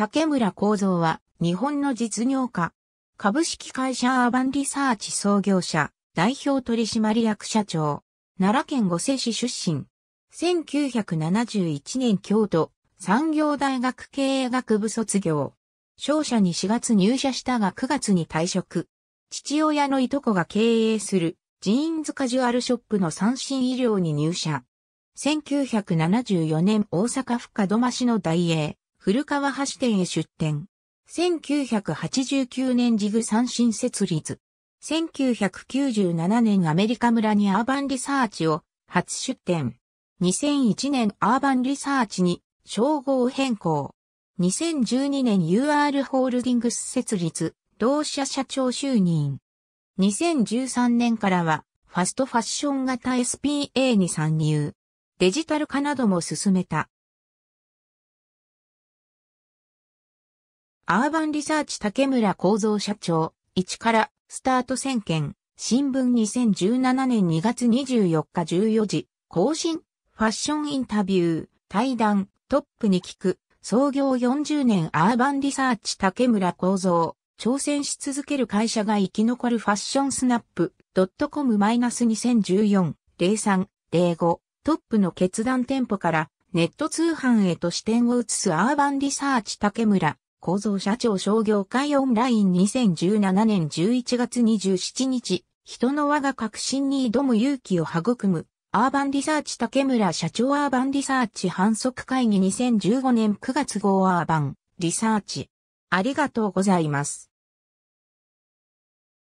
竹村幸三は、日本の実業家。株式会社アーバンリサーチ創業者、代表取締役社長。奈良県五世市出身。1971年京都産業大学経営学部卒業。商社に4月入社したが9月に退職。父親のいとこが経営するジーンズカジュアルショップの三振医療に入社。1974年大阪府門真市の大英古川橋店へ出店。1989年ジグ三新設立。1997年アメリカ村にアーバンリサーチを初出店。2001年アーバンリサーチに称号変更。2012年 UR ホールディングス設立、同社社長就任。2013年からはファストファッション型 SPA に参入。デジタル化なども進めたアーバンリサーチ竹村構三社長、1からスタート宣言、新聞2017年2月24日14時、更新、ファッションインタビュー、対談、トップに聞く、創業40年アーバンリサーチ竹村構三、挑戦し続ける会社が生き残るファッションスナップ、ドットコム -2014、03、05、トップの決断店舗から、ネット通販へと視点を移すアーバンリサーチ竹村構造社長商業会オンライン2017年11月27日、人の輪が革新に挑む勇気を育む、アーバンリサーチ竹村社長アーバンリサーチ反則会議2015年9月号アーバンリサーチ。ありがとうございます。